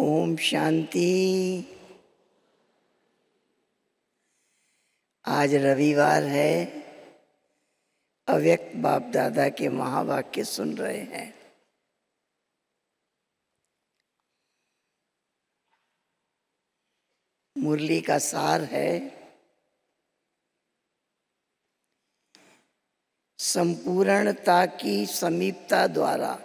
ओम शांति आज रविवार है अव्यक्त बाप दादा के महावाक्य सुन रहे हैं मुरली का सार है संपूर्णता की समीपता द्वारा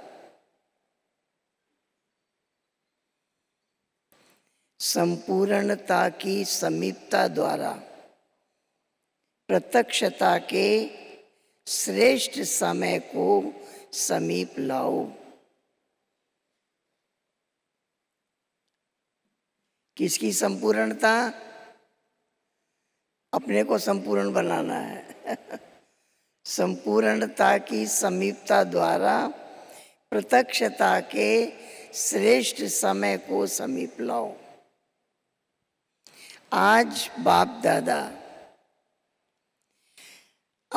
संपूर्णता की समीपता द्वारा प्रत्यक्षता के श्रेष्ठ समय को समीप लाओ किसकी संपूर्णता अपने को संपूर्ण बनाना है संपूर्णता की समीपता द्वारा प्रत्यक्षता के श्रेष्ठ समय को समीप लाओ आज बाप दादा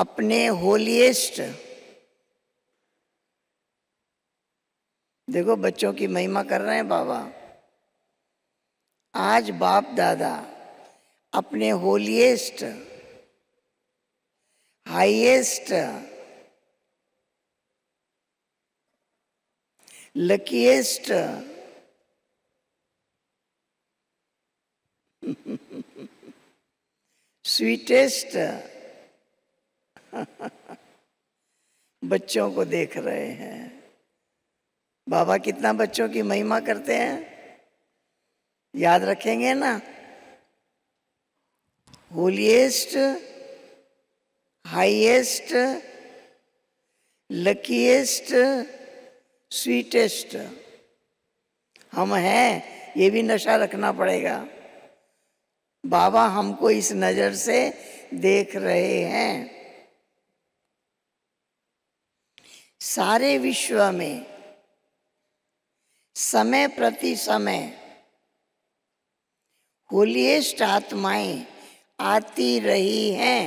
अपने होलीस्ट देखो बच्चों की महिमा कर रहे हैं बाबा आज बाप दादा अपने होलीस्ट हाईएस्ट लकीएस्ट स्वीटेस्ट बच्चों को देख रहे हैं बाबा कितना बच्चों की महिमा करते हैं याद रखेंगे ना होलीएस्ट हाईएस्ट लकीएस्ट स्वीटेस्ट हम हैं ये भी नशा रखना पड़ेगा बाबा हमको इस नज़र से देख रहे हैं सारे विश्व में समय प्रति समय होलिएस्ट आत्माएं आती रही हैं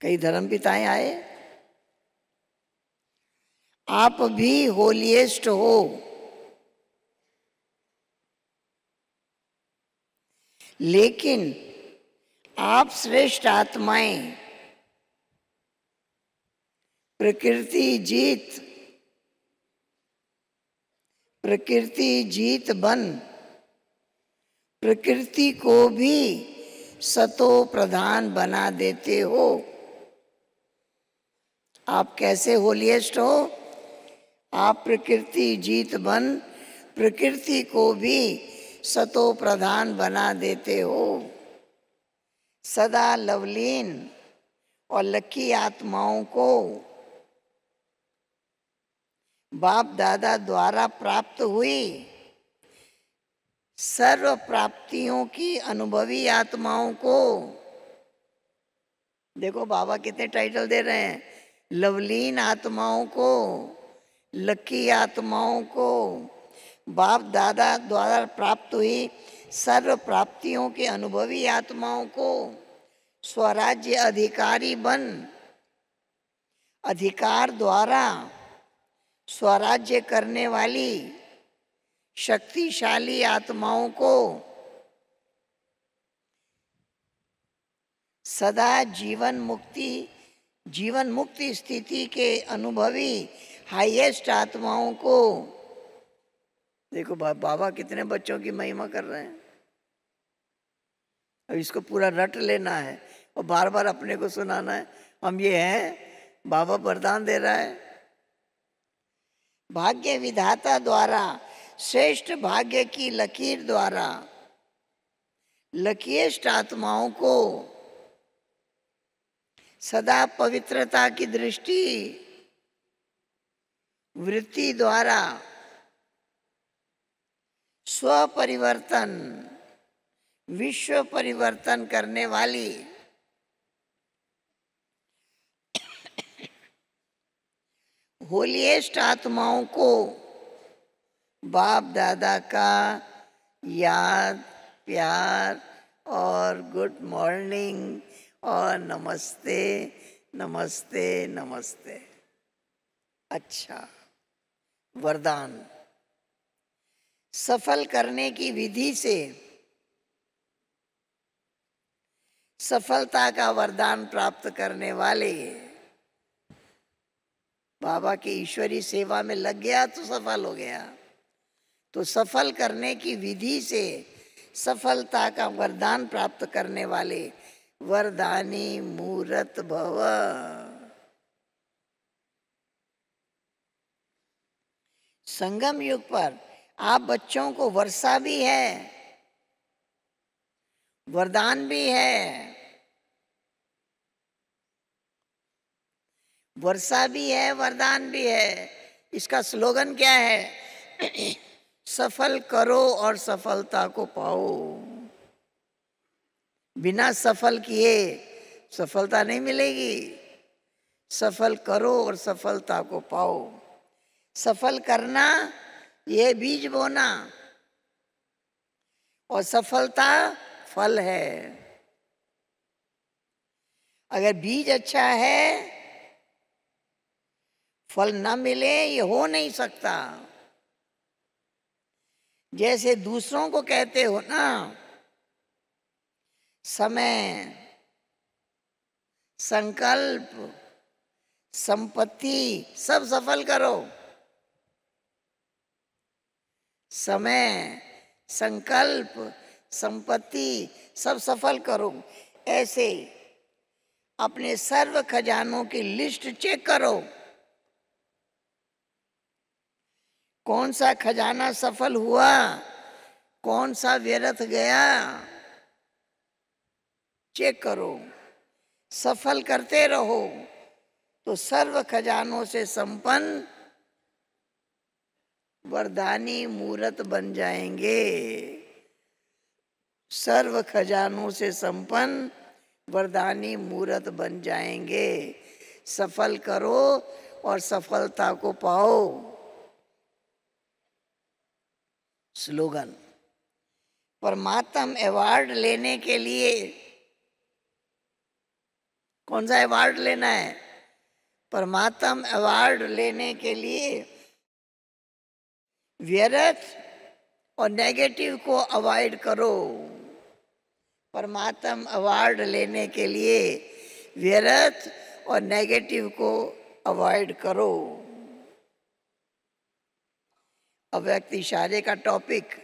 कई धर्म पिताएं आए आप भी होलिएस्ट हो लेकिन आप श्रेष्ठ आत्माएं प्रकृति जीत प्रकृति जीत बन प्रकृति को भी सतो प्रधान बना देते हो आप कैसे होलिएस्ट हो आप प्रकृति जीत बन प्रकृति को भी सतो प्रधान बना देते हो सदा लवलीन और लकी आत्माओं को बाप दादा द्वारा प्राप्त हुई सर्व प्राप्तियों की अनुभवी आत्माओं को देखो बाबा कितने टाइटल दे रहे हैं लवलीन आत्माओं को लकी आत्माओं को बाप दादा द्वारा प्राप्त हुई सर्व प्राप्तियों के अनुभवी आत्माओं को स्वराज्य अधिकारी बन अधिकार द्वारा स्वराज्य करने वाली शक्तिशाली आत्माओं को सदा जीवन मुक्ति जीवन मुक्ति स्थिति के अनुभवी हाईएस्ट आत्माओं को देखो बाबा कितने बच्चों की महिमा कर रहे हैं अब इसको पूरा रट लेना है और बार बार अपने को सुनाना है हम ये हैं बाबा वरदान दे रहा है भाग्य विधाता द्वारा श्रेष्ठ भाग्य की लकीर द्वारा लकीष्ट आत्माओं को सदा पवित्रता की दृष्टि वृत्ति द्वारा स्व परिवर्तन विश्व परिवर्तन करने वाली होलिएस्ट आत्माओं को बाप दादा का याद प्यार और गुड मॉर्निंग और नमस्ते नमस्ते नमस्ते अच्छा वरदान सफल करने की विधि से सफलता का वरदान प्राप्त करने वाले बाबा की ईश्वरी सेवा में लग गया तो सफल हो गया तो सफल करने की विधि से सफलता का वरदान प्राप्त करने वाले वरदानी मूर्त भव संगम युग पर आप बच्चों को वर्षा भी है वरदान भी है वर्षा भी है वरदान भी है इसका स्लोगन क्या है सफल करो और सफलता को पाओ बिना सफल किए सफलता नहीं मिलेगी सफल करो और सफलता को पाओ सफल करना ये बीज बोना और सफलता फल है अगर बीज अच्छा है फल न मिले ये हो नहीं सकता जैसे दूसरों को कहते हो ना समय संकल्प संपत्ति सब सफल करो समय संकल्प संपत्ति सब सफल करो ऐसे अपने सर्व खजानों की लिस्ट चेक करो कौन सा खजाना सफल हुआ कौन सा व्यर्थ गया चेक करो सफल करते रहो तो सर्व खजानों से संपन्न वरदानी मूरत बन जाएंगे सर्व खजानों से संपन्न वरदानी मूरत बन जाएंगे सफल करो और सफलता को पाओ स्लोगन परमात्म अवार्ड लेने के लिए कौन सा अवार्ड लेना है परमात्म अवार्ड लेने के लिए व्यर्थ और नेगेटिव को अवॉइड करो परमात्म अवार्ड लेने के लिए व्यर्थ और नेगेटिव को अवॉइड करो अव्यक्त इशारे का टॉपिक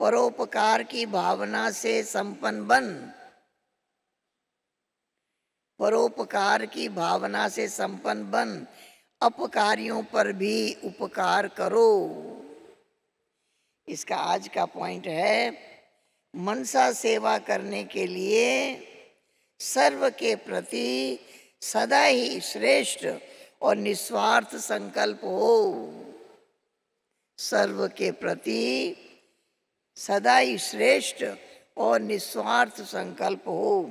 परोपकार की भावना से संपन्न बन परोपकार की भावना से संपन्न बन अपकारियों पर भी उपकार करो इसका आज का पॉइंट है मनसा सेवा करने के लिए सर्व के प्रति सदा ही श्रेष्ठ और निस्वार्थ संकल्प हो सर्व के प्रति सदा ही श्रेष्ठ और निस्वार्थ संकल्प हो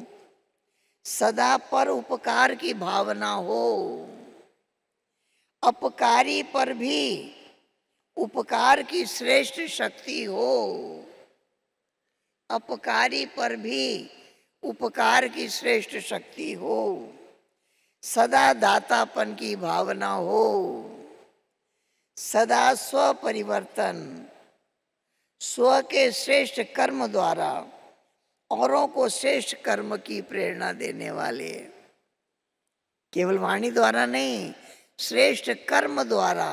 सदा पर उपकार की भावना हो अपकारी पर भी उपकार की श्रेष्ठ शक्ति हो अपकारी पर भी उपकार की श्रेष्ठ शक्ति हो सदा दातापन की भावना हो सदा स्व परिवर्तन स्व के श्रेष्ठ कर्म द्वारा औरों को श्रेष्ठ कर्म की प्रेरणा देने वाले केवल वाणी द्वारा नहीं श्रेष्ठ कर्म द्वारा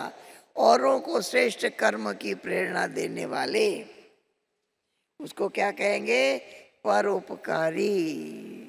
औरों को श्रेष्ठ कर्म की प्रेरणा देने वाले उसको क्या कहेंगे परोपकारी